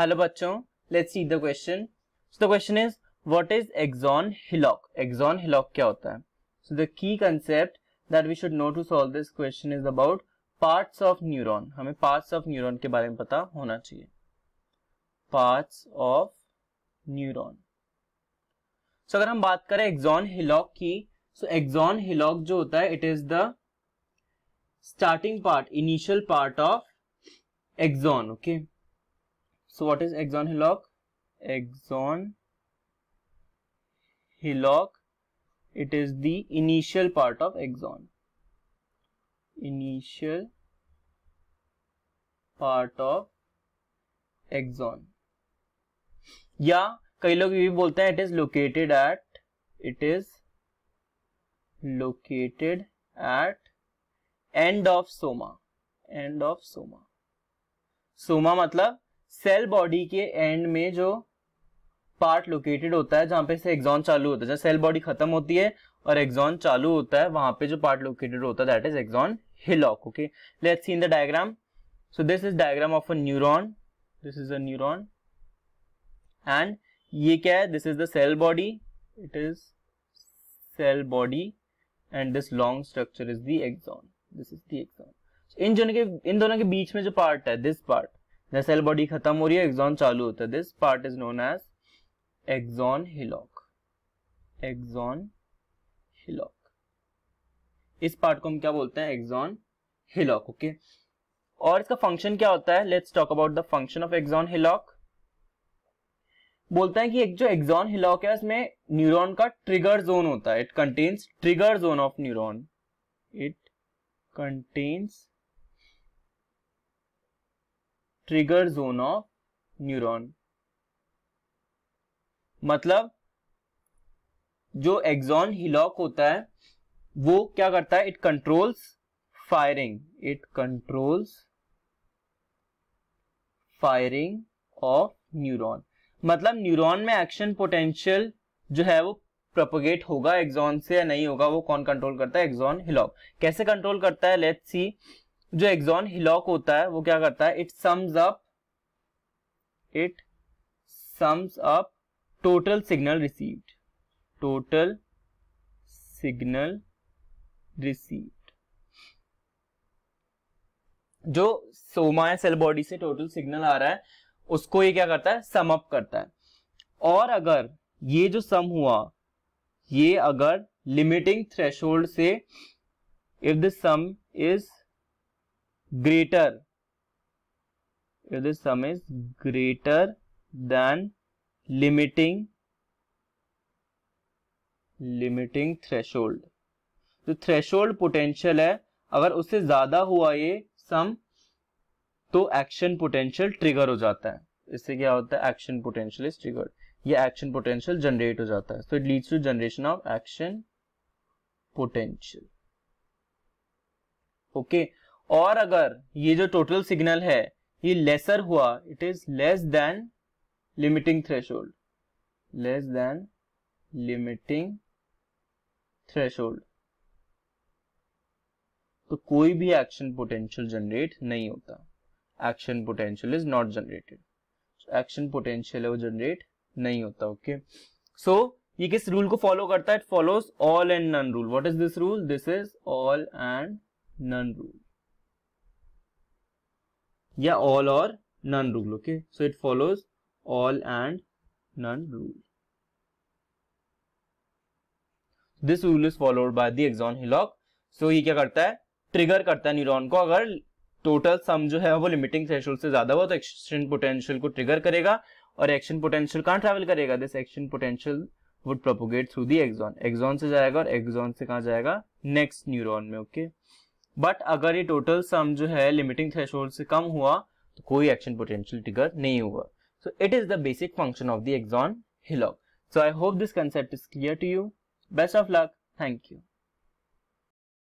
Hello बच्चों let's see the question so the question is what is axon hillock axon hillock क्या होता है so the key concept that we should know to solve this question is about parts of neuron हमें parts of neuron के बारे में पता होना चाहिए पार्ट्स ऑफ न्यूरॉन सो अगर हम बात करें एक्सॉन हिलॉक की सो एक्सॉन हिलॉक जो होता है it is the starting part initial part of axon okay So what is axon hillock? Axon hillock. It is the initial part of axon. Initial part of axon. या कई लोग ये भी बोलते हैं it is located at it is located at end of soma end of soma soma मतलब cell body के and में जो पार्ट लोकेटेड होता है जहां पे से एग्जॉन चालू होता है जहां सेल बॉडी खत्म होती है और एग्जॉन चालू होता है वहां पे जो पार्ट लोकेटेड होता है that is axon hillock okay let's see in the diagram so this is diagram of a neuron this is a neuron and ये क्या है this is the cell body it is cell body and this long structure is the axon this is the axon इन दोनों के इन दोनों के बीच में जो पार्ट है दिस पार्ट जब सेल बॉडी खत्म हो रही है एक्सॉन चालू होता है this part is known as axon hillock axon hillock इस पार्ट को हम क्या बोलते हैं एक्सॉन हिलॉक ओके और इसका फंक्शन क्या होता है let's talk about the function of axon hillock बोलते हैं कि एक जो एक्सॉन हिलॉक है इसमें न्यूरॉन का ट्रिगर जोन होता है it contains trigger zone of neuron it contains trigger zone of neuron मतलब जो एक्सॉन हिलॉक होता है वो क्या करता है it controls firing it controls firing of neuron मतलब न्यूरॉन में एक्शन पोटेंशियल जो है वो प्रोपोगेट होगा एक्सॉन से या नहीं होगा वो कौन कंट्रोल करता है एक्सॉन हिलॉक कैसे कंट्रोल करता है लेट्स सी जो एग्जॉन हिलॉक होता है वो क्या करता है it sums up it sums up total signal received total signal received जो सोमाया सेल बॉडी से टोटल सिग्नल आ रहा है उसको ये क्या करता है सम अप करता है और अगर ये जो सम हुआ ये अगर लिमिटिंग थ्रेशोल्ड से if the sum is greater if this sum is greater than limiting limiting threshold जो थ्रेशोल्ड पोटेंशियल है अगर उससे ज्यादा हुआ ये सम तो एक्शन पोटेंशियल ट्रिगर हो जाता है इससे क्या होता है एक्शन पोटेंशियल इज ट्रिगर ये एक्शन पोटेंशियल जनरेट हो जाता है so it leads to generation of action potential okay और अगर ये जो टोटल सिग्नल है ये लेसर हुआ it is less than limiting threshold less than limiting threshold तो कोई भी एक्शन पोटेंशियल जनरेट नहीं होता action potential is not generated action potential है वो जनरेट नहीं होता ओके okay? सो so, ये किस रूल को फॉलो करता है it follows all and none rule what is this rule this is all and none rule या ऑल और none rule okay so it follows all and none rule this rule is followed by the axon hillock so ये क्या करता है trigger करता है neuron को अगर टोटल सम जो है वो लिमिटिंग थ्रेशोल्ड से ज्यादा हुआ तो एक्शन पोटेंशियल को ट्रिगर करेगा और एक्शन पोटेंशियल कहां ट्रेवल करेगा this action potential would propagate through the axon axon से जाएगा और एग्जॉन से कहाँ जाएगा नेक्स्ट न्यूरोन में ओके okay? बट अगर ये टोटल सम जो है लिमिटिंग थ्रेश से कम हुआ तो कोई एक्शन पोटेंशियल ट्रिगर नहीं हुआ so it is the basic function of the axon hillock so I hope this concept is clear to you best of luck thank you